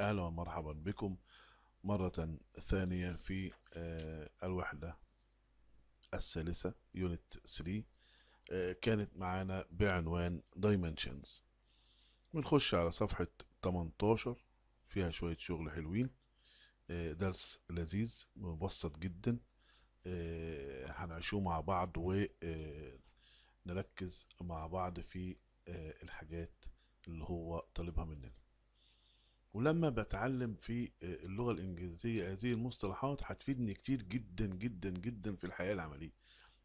أهلا ومرحبا بكم مرة ثانية في آه، الوحدة الثالثة يونت 3 آه، كانت معانا بعنوان دايمنشنز بنخش على صفحة 18 فيها شوية شغل حلوين آه، درس لذيذ مبسط جدا هنعيشوه مع بعض ونركز مع بعض في الحاجات اللي هو طالبها مننا ولما بتعلم في آه، اللغة الإنجليزية هذه المصطلحات هتفيدني كتير جدا جدا جدا في الحياة العملية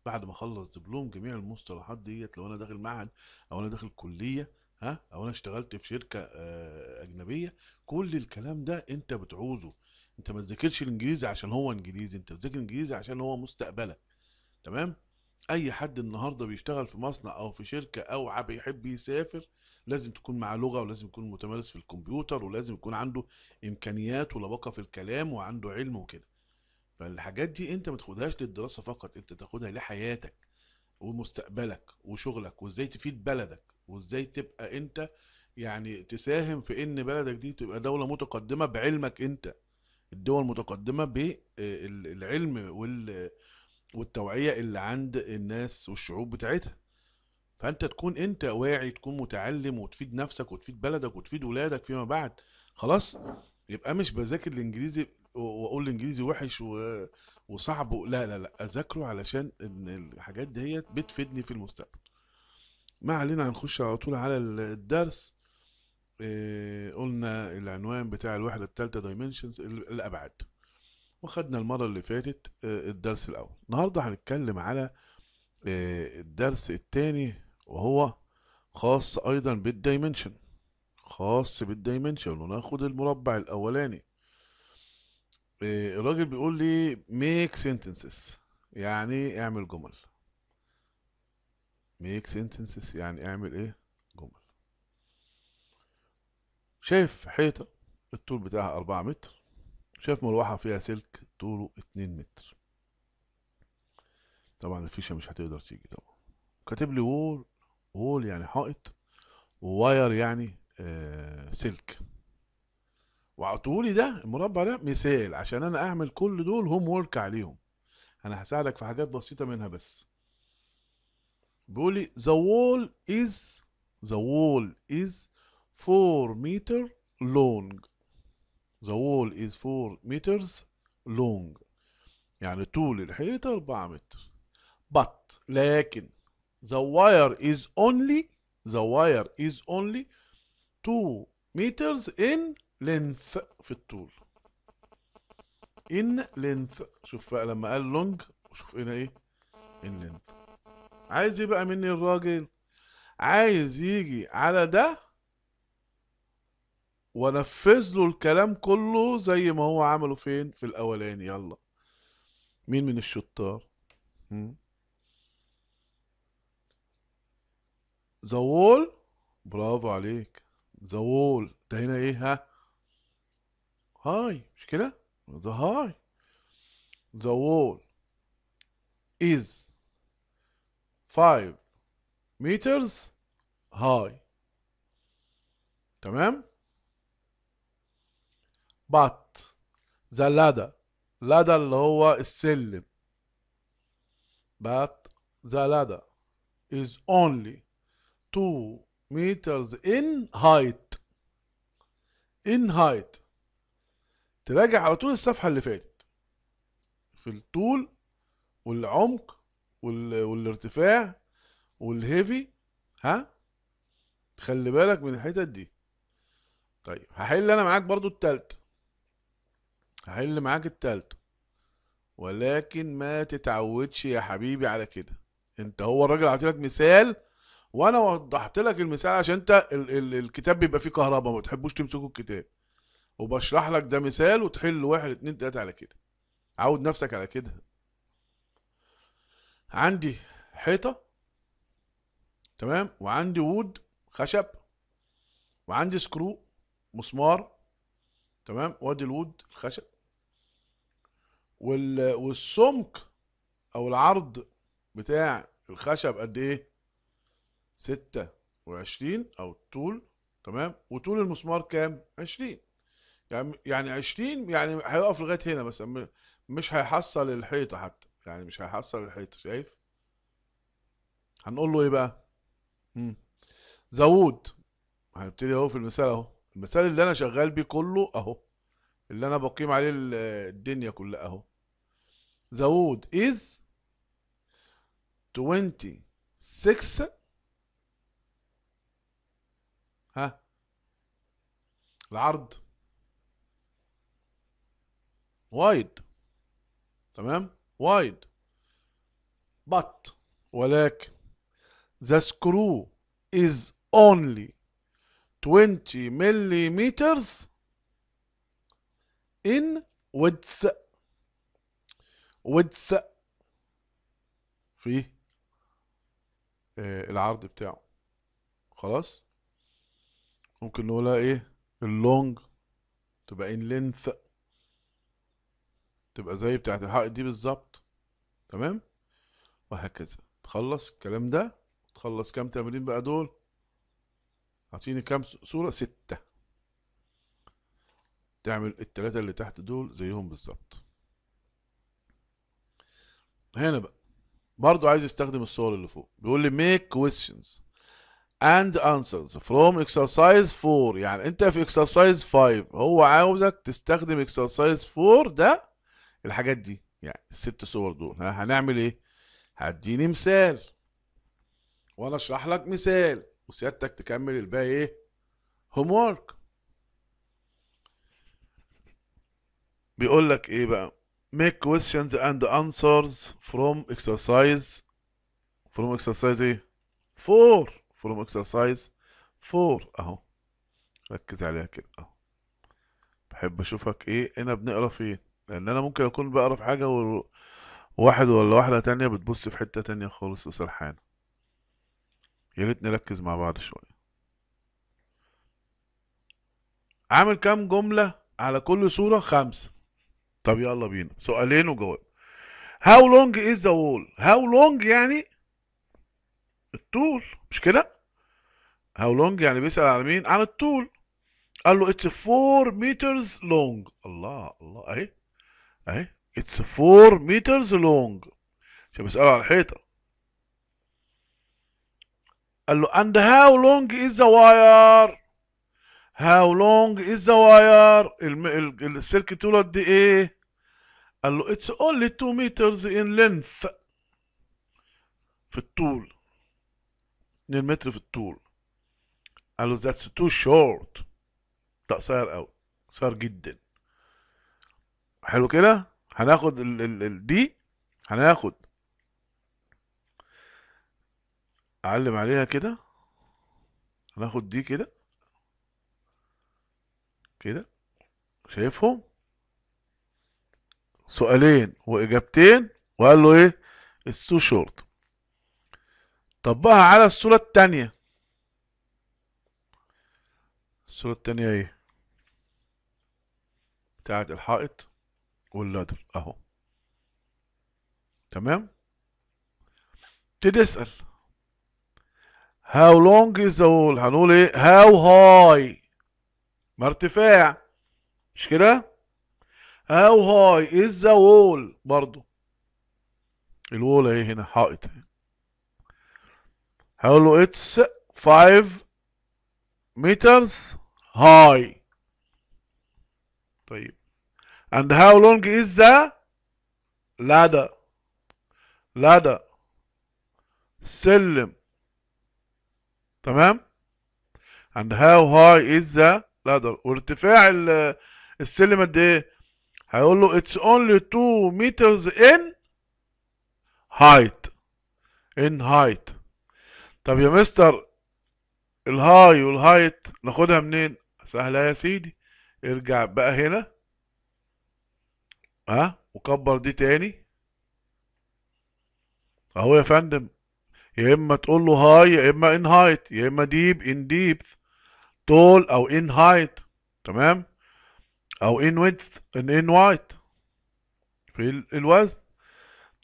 بعد ما اخلص دبلوم جميع المصطلحات ديت لو انا داخل معهد او انا داخل كلية ها او انا اشتغلت في شركة آه، اجنبية كل الكلام ده انت بتعوزه انت ما تذاكرش الانجليزي عشان هو انجليزي انت بتذاكر الانجليزي عشان هو مستقبلك تمام اي حد النهارده بيشتغل في مصنع او في شركة او بيحب يسافر لازم تكون معاه لغه ولازم يكون متمارس في الكمبيوتر ولازم يكون عنده امكانيات ولباقه في الكلام وعنده علم وكده فالحاجات دي انت ما تاخدهاش للدراسه فقط انت تاخدها لحياتك ومستقبلك وشغلك وازاي تفيد بلدك وازاي تبقى انت يعني تساهم في ان بلدك دي تبقى دوله متقدمه بعلمك انت الدول متقدمه بالعلم آه، وال والتوعيه اللي عند الناس والشعوب بتاعتها فانت تكون انت واعي تكون متعلم وتفيد نفسك وتفيد بلدك وتفيد ولادك فيما بعد خلاص يبقى مش بذاكر الانجليزي واقول الانجليزي وحش و... وصعب لا لا لا اذاكره علشان ان الحاجات ديت بتفيدني في المستقبل ما علينا هنخش على طول على الدرس إيه قلنا العنوان بتاع الوحدة الثالثة دايمنشنز الأبعاد وخدنا المرة اللي فاتت آه، الدرس الأول النهاردة هنتكلم على آه، الدرس الثاني وهو خاص ايضا بالدايمنشن خاص بالدايمنشن وناخد المربع الاولاني آه، الراجل بيقول لي make sentences يعني إيه اعمل جمل make sentences يعني اعمل ايه جمل شايف حيطة الطول بتاعها أربعة متر شايف مروحة فيها سلك طوله اتنين متر طبعا الفيشة مش هتقدر تيجي طبعا كاتب لي وول وول يعني حائط وواير يعني آه، سلك وعطولي ده المربع ده مثال عشان انا اعمل كل دول هوم وورك عليهم انا هساعدك في حاجات بسيطه منها بس بيقولي the wall is the wall is 4 meter long the wall is 4 meters long يعني طول الحيطة 4 متر but لكن the wire is only the wire is only 2 meters in length في الطول in length شوف بقى لما قال long شوف هنا ايه in length عايز ايه بقى مني الراجل عايز يجي على ده ونفذ له الكلام كله زي ما هو عمله فين في الاولاني يلا مين من الشطار مم. ذا وول برافو عليك ذا وول ده هنا ايه ها هاي مش كده ذا هاي ذا وول is 5 meters high تمام but the ladder ladder اللي هو السلم but the ladder is only 2 meters in height in height تراجع على طول الصفحة اللي فاتت في الطول والعمق والارتفاع والهيفي ها خلي بالك من الحتت دي طيب هحل انا معاك برضو التالت هحل معاك التالت ولكن ما تتعودش يا حبيبي على كده انت هو الراجل عطيلك مثال وانا وضحت لك المثال عشان انت ال ال الكتاب بيبقى فيه كهرباء ما بتحبوش تمسكوا الكتاب وبشرح لك ده مثال وتحل واحد اتنين تلاته على كده عود نفسك على كده عندي حيطه تمام وعندي وود خشب وعندي سكرو مسمار تمام وادي الود الخشب وال... والسمك او العرض بتاع الخشب قد ايه ستة وعشرين أو الطول تمام وطول المسمار كام؟ عشرين يعني يعني عشرين يعني هيقف لغاية هنا مثلا مش هيحصل الحيطة حتى يعني مش هيحصل الحيطة شايف؟ هنقول له إيه بقى؟ مم. زود هنبتدي أهو في المثال أهو المثال اللي أنا شغال بيه كله أهو اللي أنا بقيم عليه الدنيا كلها أهو زود إز 26 العرض وايد تمام وايد but ولكن the screw is only 20 millimeters in width width في آه، العرض بتاعه خلاص ممكن نقولها ايه اللونج تبقى ان لينث تبقى زي بتاعت الحائط دي بالظبط تمام وهكذا تخلص الكلام ده تخلص كام تمرين بقى دول اعطيني كام صورة ستة تعمل التلاتة اللي تحت دول زيهم بالظبط هنا بقى برضو عايز استخدم الصور اللي فوق بيقول لي make questions and answers from exercise 4 يعني انت في exercise 5 هو عاوزك تستخدم exercise 4 ده الحاجات دي يعني الست صور دول هنعمل ايه هديني مثال وانا اشرح لك مثال وسيادتك تكمل الباقي ايه هوم وورك بيقول لك ايه بقى make questions and answers from exercise from exercise ايه 4 فروم اكسرسايز 4 اهو ركز عليها كده اهو بحب اشوفك ايه هنا بنقرا فين لان انا ممكن اكون بقرا في حاجه وواحد ولا واحده تانية بتبص في حته تانية خالص وسرحانه يا ريت نركز مع بعض شويه عامل كام جمله على كل صوره خمسه طب يلا بينا سؤالين وجواب هاو لونج از ذا وول هاو لونج يعني الطول مش كده هاو لونج يعني بيسأل على مين عن الطول قال له اتس 4 مترز لونج الله الله اهي اهي اتس 4 مترز لونج عشان بيسأله على الحيطة قال له اند هاو لونج از ذا واير؟ هاو لونج از ذا واير؟ السلك طوله قد ايه قال له اتس اونلي 2 meters ان لينث في الطول 2 متر في الطول قال له ذاتس تو شورت قصير قوي قصير جدا حلو كده هناخد ال ال ال دي هناخد اعلم عليها كده هناخد دي كده كده شايفهم سؤالين واجابتين وقال له ايه تو شورت طبقها على الصوره الثانيه الصورة التانية ايه بتاعت الحائط واللادر اهو تمام تبتدي اسأل هاو لونج از the wall هنقول ايه هاو هاي ما ارتفاع مش كده هاو هاي از the wall برضو الوول اهي هنا حائط هقول له اتس 5 مترز هاي طيب and how long is the ladder ladder سلم تمام and how high is the ladder وارتفاع السلم قد ايه هيقول له it's only 2 meters in height in height طب يا مستر الهاي والهايت ناخدها منين سهلة يا سيدي ارجع بقى هنا ها وكبر دي تاني اهو يا فندم يا اما تقول له هاي يا اما ان هايت يا اما ديب ان ديب طول او ان هايت تمام او ان ويدث ان ان وايت في الوزن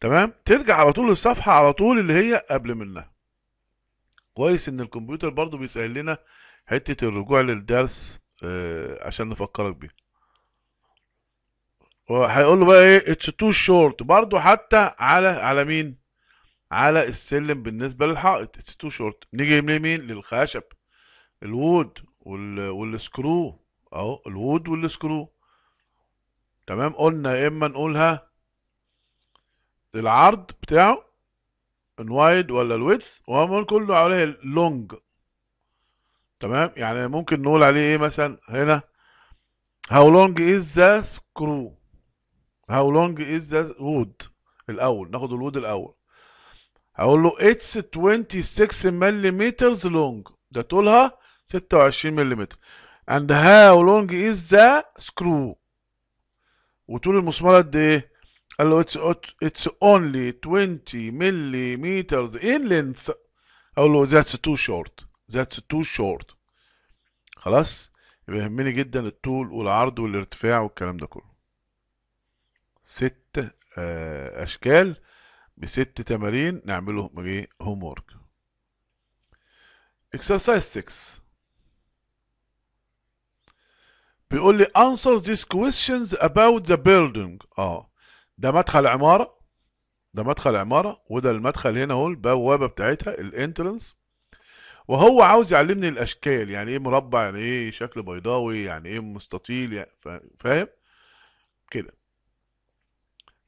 تمام ترجع على طول للصفحه على طول اللي هي قبل منها كويس ان الكمبيوتر برضو بيسهل لنا حتة الرجوع للدرس آه، عشان نفكرك بيه وهيقول له بقى ايه اتس تو شورت برضو حتى على على مين على السلم بالنسبه للحائط اتس تو شورت نيجي لمين للخشب الوود وال... والسكرو اهو الوود والسكرو تمام قلنا يا اما نقولها العرض بتاعه الوايد ولا الويدث وهم كله عليه اللونج تمام يعني ممكن نقول عليه ايه مثلا هنا how long is the screw how long is the wood الاول ناخد الود الاول هقول له it's 26 ملم long ده طولها 26 ملم and how long is the screw وطول المسمار قد ايه قال له it's, it's only 20 ملم in length اقول له that's too short That's too short خلاص يبقى يهمني جدا الطول والعرض والارتفاع والكلام ده كله ست آه، أشكال بست تمارين نعمله ايه هوم وورك اكسرسايز 6 بيقول لي answer these questions about the building اه ده مدخل عمارة ده مدخل عمارة وده المدخل هنا اهو البوابة بتاعتها الانترنس وهو عاوز يعلمني الاشكال يعني ايه مربع يعني ايه شكل بيضاوي يعني ايه مستطيل يعني فاهم كده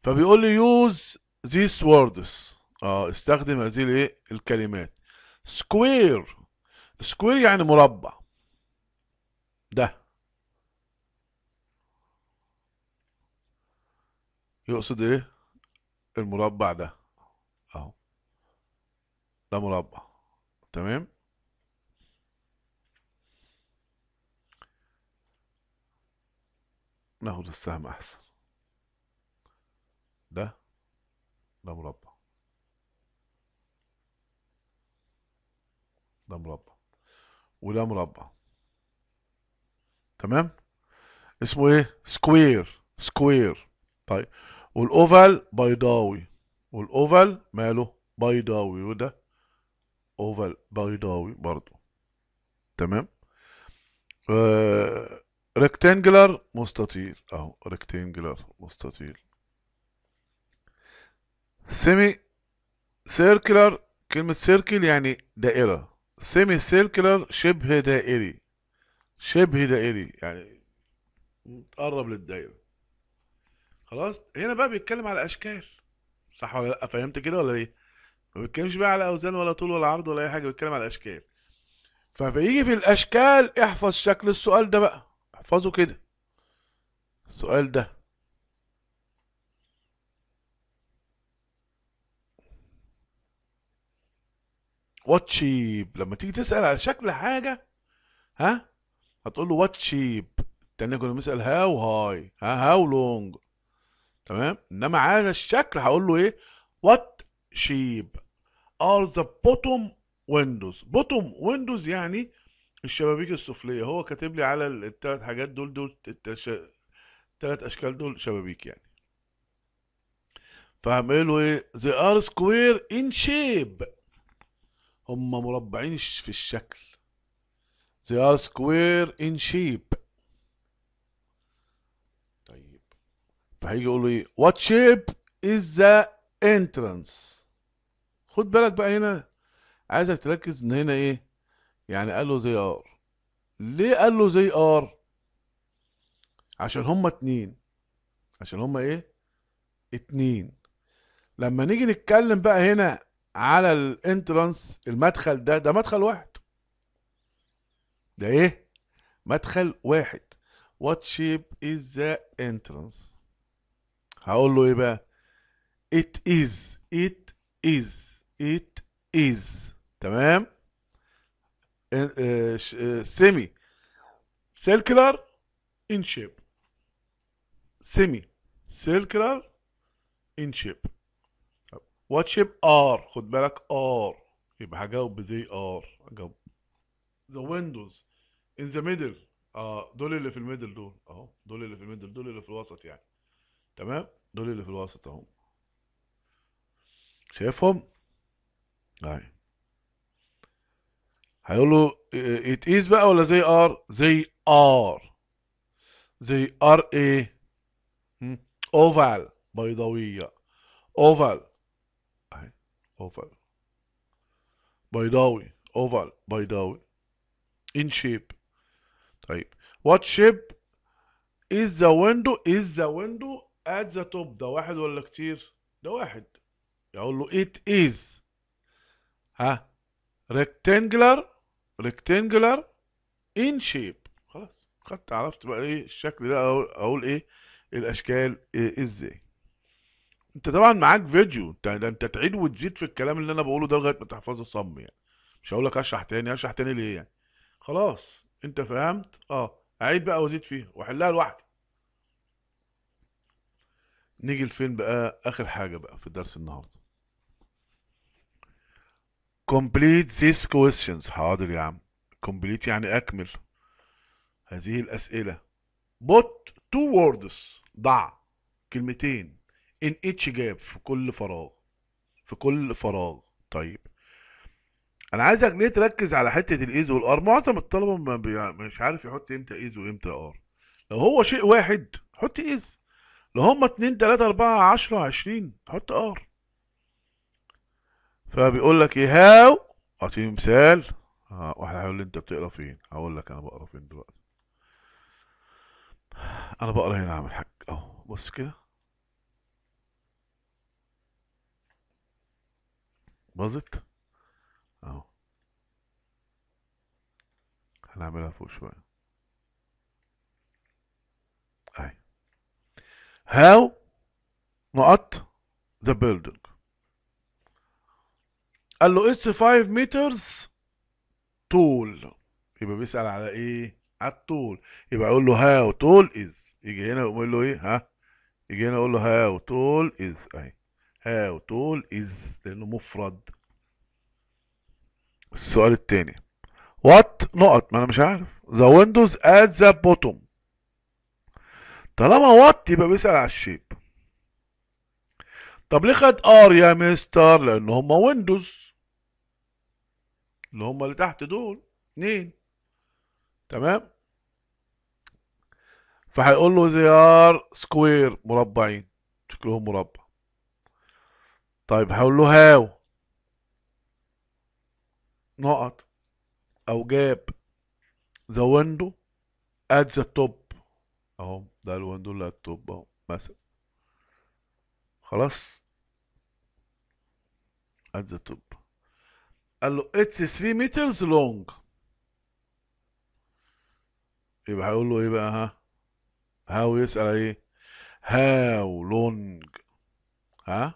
فبيقول لي يوز ذيس ووردز اه استخدم هذه الايه الكلمات سكوير سكوير يعني مربع ده يقصد ايه المربع ده اهو ده مربع تمام ناخد السهم احسن ده ده مربع ده مربع وده مربع تمام اسمه ايه سكوير سكوير طيب والاوفال بيضاوي والاوفال ماله بيضاوي وده اوفال بيضاوي برضو تمام آه ريكتانجلر مستطيل اهو ريكتانجلر مستطيل سيمي سيركلر كلمة سيركل يعني دائرة سيمي سيركلر شبه دائري شبه دائري يعني متقرب للدائرة خلاص هنا بقى بيتكلم على أشكال صح ولا لأ فهمت كده ولا إيه؟ ما بيتكلمش بقى على أوزان ولا طول ولا عرض ولا أي حاجة بيتكلم على أشكال فبيجي في الأشكال احفظ شكل السؤال ده بقى احفظه كده السؤال ده وات شيب لما تيجي تسأل على شكل حاجة ها هتقول له وات شيب التانيه كنا بنسأل هاو هاي ها هاو لونج تمام انما على الشكل هقول له ايه وات شيب ار ذا بوتوم ويندوز بوتوم ويندوز يعني الشبابيك السفلية هو كاتب لي على الثلاث حاجات دول دول الثلاث اشكال دول شبابيك يعني فعملوا له ايه they are square in shape هم مربعين في الشكل they are square in shape طيب فهيجي يقول له ايه what shape is the entrance خد بالك بقى هنا عايزك تركز ان هنا ايه يعني قال له زي ار ليه قال له زي ار عشان هما اتنين عشان هما ايه اتنين لما نيجي نتكلم بقى هنا على الانترنس المدخل ده ده مدخل واحد ده ايه مدخل واحد وات شيب از ذا انترنس هقول له ايه بقى it is it is it is تمام آه، آه، سيمي سيلكلر ان شيب سيمي سيلكلر ان شيب وات شيب ار خد بالك ار يبقى هجاوب زي ار هجاوب ذا ويندوز ان ذا ميدل اه دول اللي في الميدل دول اهو دول اللي في الميدل دول اللي في الوسط يعني تمام دول اللي في الوسط اهو شايفهم اهي طيب. هيقول له it is بقى ولا they are they are they are a oval بيضاوية oval oval بيضاوي oval بيضاوي in shape طيب what shape is the window is the window at the top ده واحد ولا كتير ده واحد يقول له it is ها rectangular ريكتانجلر ان شيب خلاص خدت عرفت بقى ايه الشكل ده اقول ايه الاشكال إيه ازاي انت طبعا معاك فيديو انت ده انت تعيد وتزيد في الكلام اللي انا بقوله ده لغايه ما تحفظه صم يعني مش هقول لك اشرح تاني اشرح تاني ليه يعني خلاص انت فهمت اه اعيد بقى وازيد فيها واحلها لوحدي نيجي لفين بقى اخر حاجه بقى في درس النهارده complete these questions حاضر يا عم complete يعني اكمل هذه الاسئله put two words ضع كلمتين in each gap في كل فراغ في كل فراغ طيب انا عايزك ليه تركز على حته الايز والار معظم الطلبه ما مش عارف يحط امتى ايز وامتى ار لو هو شيء واحد حط ايز لو هما اتنين تلاته اربعه عشره عشرين حط ار فبيقول لك ايه هاو اعطيني مثال اه واحد هيقول لي انت بتقرا فين هقول لك انا بقرا فين دلوقتي انا بقرا هنا عم الحاج اهو بص كده باظت اهو هنعملها فوق شويه اهي هاو نقط ذا بيلدر قال له اتس 5 مترز طول يبقى بيسأل على ايه على الطول يبقى يقول له هاو طول از يجي هنا يقول له ايه ها يجي هنا يقول له هاو طول از اهي هاو طول از لانه مفرد السؤال الثاني وات نقط ما انا مش عارف ذا ويندوز ات ذا بوتوم طالما وات يبقى بيسأل على الشيب طب ليه خد ار يا مستر لان هما ويندوز اللي هم اللي تحت دول اتنين تمام فهيقول له they are square مربعين شكلهم مربع طيب هقول له هاو نقط او جاب the window at the top اهو ده الويندو اللي at top اهو مثلا خلاص at the top قال له اتس 3 مترز لونج يبقى هيقول له ايه بقى ها هاو يسأل ايه هاو لونج ها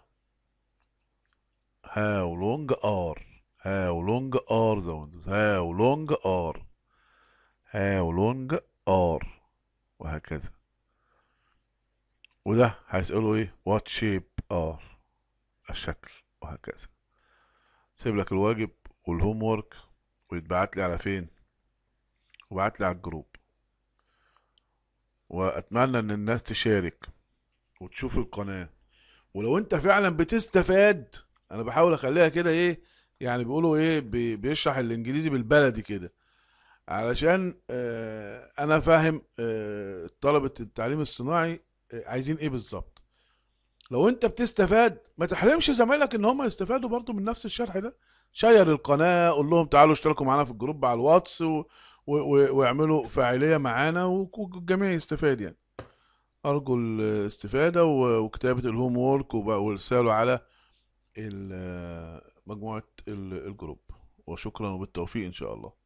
هاو لونج ار هاو لونج ار ذا ويندوز هاو لونج ار هاو لونج ار وهكذا وده هيسأله ايه وات شيب ار الشكل وهكذا سيب لك الواجب والهوم وورك ويتبعت لي على فين وبعت لي على الجروب واتمنى ان الناس تشارك وتشوف القناه ولو انت فعلا بتستفاد انا بحاول اخليها كده ايه يعني بيقولوا ايه بيشرح الانجليزي بالبلدي كده علشان آه انا فاهم آه طلبه التعليم الصناعي آه عايزين ايه بالظبط لو انت بتستفاد ما تحرمش زمايلك ان هم يستفادوا برضو من نفس الشرح ده شير القناه قول لهم تعالوا اشتركوا معانا في الجروب على الواتس و... و... و... واعملوا فاعليه معانا والجميع يستفاد يعني ارجو الاستفاده و... وكتابه الهوم وورك وارساله على مجموعه الجروب وشكرا وبالتوفيق ان شاء الله